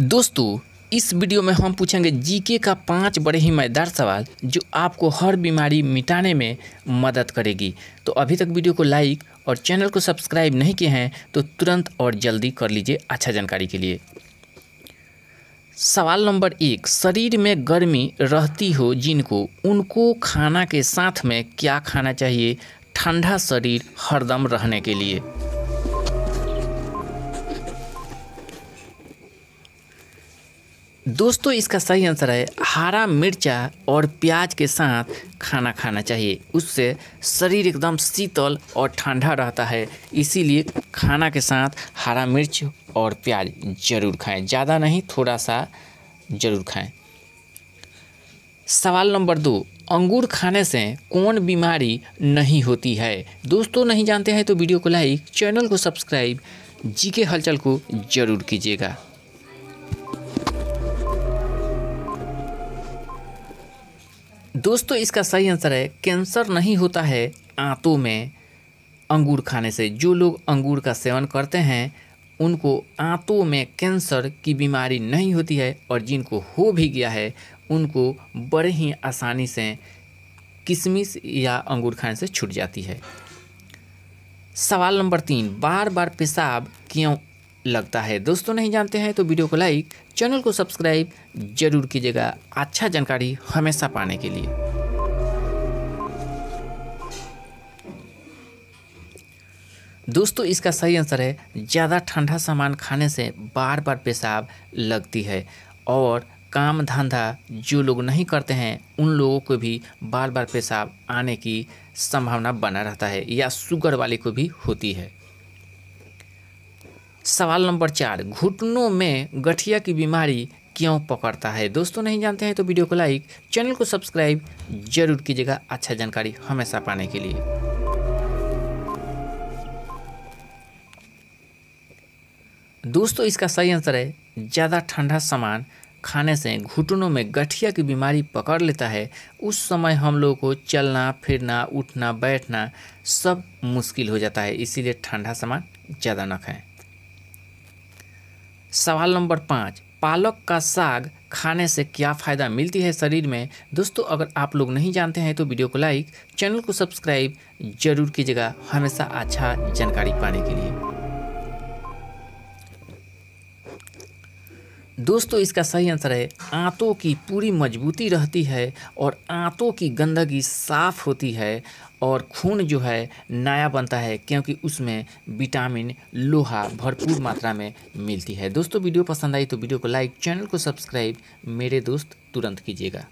दोस्तों इस वीडियो में हम पूछेंगे जीके का पांच बड़े ही मजेदार सवाल जो आपको हर बीमारी मिटाने में मदद करेगी तो अभी तक वीडियो को लाइक और चैनल को सब्सक्राइब नहीं किए हैं तो तुरंत और जल्दी कर लीजिए अच्छा जानकारी के लिए सवाल नंबर एक शरीर में गर्मी रहती हो जिनको उनको खाना के साथ में क्या खाना चाहिए ठंडा शरीर हरदम रहने के लिए दोस्तों इसका सही आंसर है हरा मिर्चा और प्याज के साथ खाना खाना चाहिए उससे शरीर एकदम शीतल और ठंडा रहता है इसीलिए खाना के साथ हरा मिर्च और प्याज ज़रूर खाएं ज़्यादा नहीं थोड़ा सा ज़रूर खाएं सवाल नंबर दो अंगूर खाने से कौन बीमारी नहीं होती है दोस्तों नहीं जानते हैं तो वीडियो को लाइक चैनल को सब्सक्राइब जी के हलचल को ज़रूर कीजिएगा दोस्तों इसका सही आंसर है कैंसर नहीं होता है आंतों में अंगूर खाने से जो लोग अंगूर का सेवन करते हैं उनको आंतों में कैंसर की बीमारी नहीं होती है और जिनको हो भी गया है उनको बड़े ही आसानी से किशमिश या अंगूर खाने से छूट जाती है सवाल नंबर तीन बार बार पेशाब क्यों लगता है दोस्तों नहीं जानते हैं तो वीडियो को लाइक चैनल को सब्सक्राइब जरूर कीजिएगा अच्छा जानकारी हमेशा पाने के लिए दोस्तों इसका सही आंसर है ज़्यादा ठंडा सामान खाने से बार बार पेशाब लगती है और काम धंधा जो लोग नहीं करते हैं उन लोगों को भी बार बार पेशाब आने की संभावना बना रहता है या शुगर वाले को भी होती है सवाल नंबर चार घुटनों में गठिया की बीमारी क्यों पकड़ता है दोस्तों नहीं जानते हैं तो वीडियो को लाइक चैनल को सब्सक्राइब जरूर कीजिएगा अच्छा जानकारी हमेशा पाने के लिए दोस्तों इसका सही आंसर है ज़्यादा ठंडा सामान खाने से घुटनों में गठिया की बीमारी पकड़ लेता है उस समय हम लोगों को चलना फिरना उठना बैठना सब मुश्किल हो जाता है इसीलिए ठंडा सामान ज़्यादा ना खाएं सवाल नंबर पाँच पालक का साग खाने से क्या फ़ायदा मिलती है शरीर में दोस्तों अगर आप लोग नहीं जानते हैं तो वीडियो को लाइक चैनल को सब्सक्राइब जरूर कीजिएगा हमेशा अच्छा जानकारी पाने के लिए दोस्तों इसका सही आंसर है आंतों की पूरी मजबूती रहती है और आंतों की गंदगी साफ होती है और खून जो है नया बनता है क्योंकि उसमें विटामिन लोहा भरपूर मात्रा में मिलती है दोस्तों वीडियो पसंद आई तो वीडियो को लाइक चैनल को सब्सक्राइब मेरे दोस्त तुरंत कीजिएगा